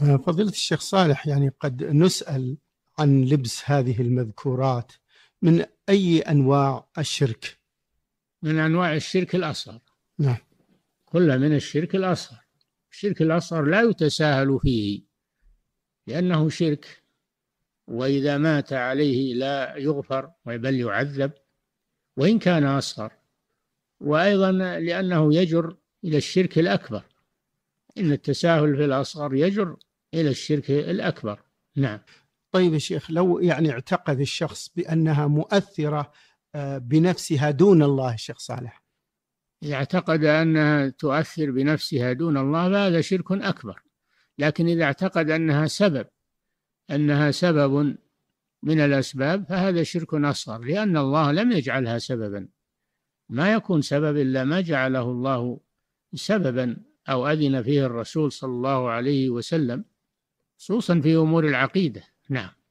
آه، فضيلة الشيخ صالح يعني قد نسأل عن لبس هذه المذكورات من أي أنواع الشرك من أنواع الشرك الأصغر نعم كلها من الشرك الأصغر الشرك الأصغر لا يتساهل فيه لأنه شرك وإذا مات عليه لا يغفر بل يعذب وإن كان أصغر وأيضا لأنه يجر إلى الشرك الأكبر إن التساهل في الأصغر يجر إلى الشرك الأكبر نعم طيب يا شيخ لو يعني اعتقد الشخص بأنها مؤثرة آه، بنفسها دون الله الشيخ صالح إذا اعتقد أنها تؤثر بنفسها دون الله فهذا شرك أكبر لكن إذا اعتقد أنها سبب أنها سبب من الأسباب فهذا شرك أصغر لأن الله لم يجعلها سببا ما يكون سبب إلا ما جعله الله سببا أو أذن فيه الرسول صلى الله عليه وسلم خصوصا في أمور العقيدة نعم